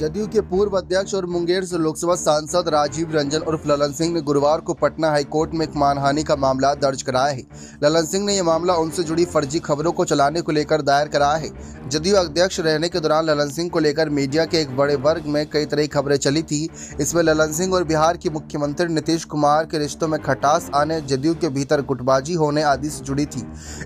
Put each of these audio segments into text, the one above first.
जदयू के पूर्व अध्यक्ष और मुंगेर से लोकसभा सांसद राजीव रंजन और ललन सिंह ने गुरुवार को पटना हाईकोर्ट में एक मानहानि का मामला दर्ज कराया है ललन सिंह ने यह मामला उनसे जुड़ी फर्जी खबरों को चलाने को लेकर दायर कराया है जदयू अध्यक्ष रहने के दौरान ललन सिंह को लेकर मीडिया के एक बड़े वर्ग में कई तरह की खबरें चली थी इसमें ललन सिंह और बिहार के मुख्यमंत्री नीतीश कुमार के रिश्तों में खटास आने जदयू के भीतर गुटबाजी होने आदि से जुड़ी थी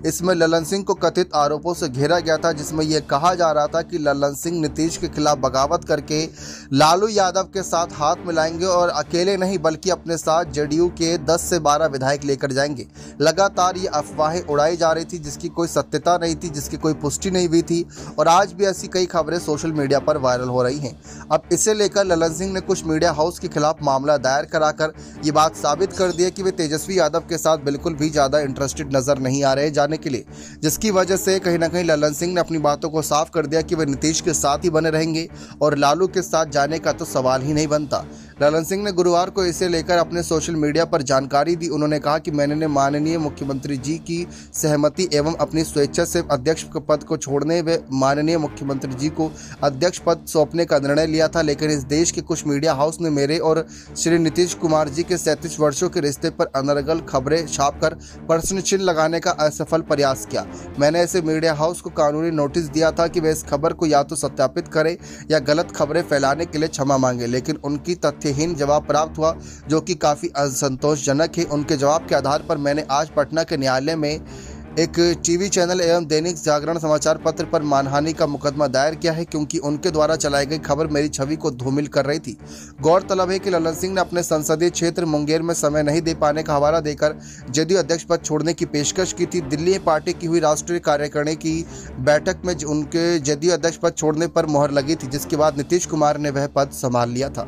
इसमें ललन सिंह को कथित आरोपों से घेरा गया था जिसमें यह कहा जा रहा था कि ललन सिंह नीतीश के खिलाफ बगावत कर करके लालू यादव के साथ हाथ मिलाएंगे और अकेले नहीं बल्कि अपने साथ जेडीयू के 10 से 12 विधायक लेकर जाएंगे लगातार ये अफवाहें उड़ाई जा रही थी जिसकी कोई सत्यता नहीं थी जिसकी कोई पुष्टि नहीं हुई थी और आज भी ऐसी कई खबरें सोशल मीडिया पर वायरल हो रही हैं अब इसे लेकर ललन सिंह ने कुछ मीडिया हाउस के खिलाफ मामला दायर कराकर ये बात साबित कर दी कि वे तेजस्वी यादव के साथ बिल्कुल भी ज़्यादा इंटरेस्टेड नज़र नहीं आ रहे जाने के लिए जिसकी वजह से कहीं ना कहीं ललन सिंह ने अपनी बातों को साफ कर दिया कि वे नीतीश के साथ ही बने रहेंगे और लालू के साथ जाने का तो सवाल ही नहीं बनता ललन सिंह ने गुरुवार को इसे लेकर अपने सोशल मीडिया पर जानकारी दी उन्होंने कहा कि मैंने माननीय मुख्यमंत्री जी की सहमति एवं अपनी स्वेच्छा से अध्यक्ष पद को छोड़ने व माननीय मुख्यमंत्री जी को अध्यक्ष पद सौंपने का निर्णय लिया था लेकिन इस देश के कुछ मीडिया हाउस ने मेरे और श्री नीतीश कुमार जी के सैंतीस वर्षों के रिश्ते पर अनर्गल खबरें छाप कर प्रश्न लगाने का असफल प्रयास किया मैंने ऐसे मीडिया हाउस को कानूनी नोटिस दिया था कि वे इस खबर को या तो सत्यापित करें या गलत खबरें फैलाने के लिए क्षमा मांगे लेकिन उनकी तथ्यहीन जवाब प्राप्त हुआ जो कि काफ़ी असंतोषजनक है उनके जवाब के आधार पर मैंने आज पटना के न्यायालय में एक टीवी चैनल एवं दैनिक जागरण समाचार पत्र पर मानहानि का मुकदमा दायर किया है क्योंकि उनके द्वारा चलाई गई खबर मेरी छवि को धूमिल कर रही थी गौरतलब है कि ललन सिंह ने अपने संसदीय क्षेत्र मुंगेर में समय नहीं दे पाने का हवाला देकर जदयू अध्यक्ष पद छोड़ने की पेशकश की थी दिल्ली में पार्टी की हुई राष्ट्रीय कार्यकारिणी की बैठक में उनके जदयू अध्यक्ष पद छोड़ने पर मुहर लगी थी जिसके बाद नीतीश कुमार ने वह पद संभाल लिया था